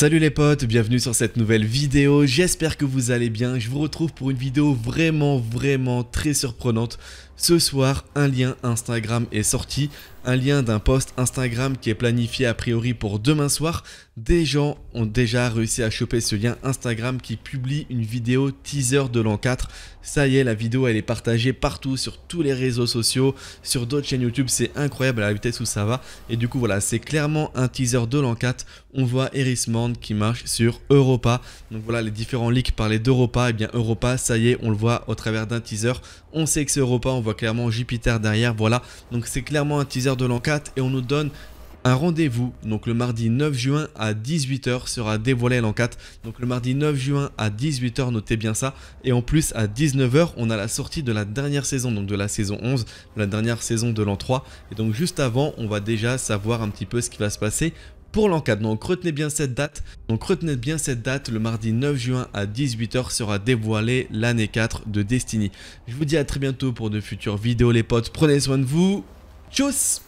Salut les potes, bienvenue sur cette nouvelle vidéo, j'espère que vous allez bien, je vous retrouve pour une vidéo vraiment vraiment très surprenante. Ce soir, un lien Instagram est sorti un lien d'un post Instagram qui est planifié a priori pour demain soir. Des gens ont déjà réussi à choper ce lien Instagram qui publie une vidéo teaser de l'an 4. Ça y est, la vidéo elle est partagée partout, sur tous les réseaux sociaux, sur d'autres chaînes YouTube, c'est incroyable à la vitesse où ça va. Et du coup voilà, c'est clairement un teaser de l'an 4. On voit Eris qui marche sur Europa. Donc voilà, les différents leaks parlaient d'Europa. Et eh bien Europa, ça y est, on le voit au travers d'un teaser. On sait que c'est Europa, on voit clairement Jupiter derrière, voilà. Donc c'est clairement un teaser de 4 et on nous donne un rendez-vous, donc le mardi 9 juin à 18h sera dévoilé 4 Donc le mardi 9 juin à 18h, notez bien ça. Et en plus, à 19h, on a la sortie de la dernière saison, donc de la saison 11, la dernière saison de l'an 3. Et donc juste avant, on va déjà savoir un petit peu ce qui va se passer pour l'enquête. Donc retenez bien cette date. Donc retenez bien cette date, le mardi 9 juin à 18h sera dévoilé l'année 4 de Destiny. Je vous dis à très bientôt pour de futures vidéos les potes. Prenez soin de vous. Tchuss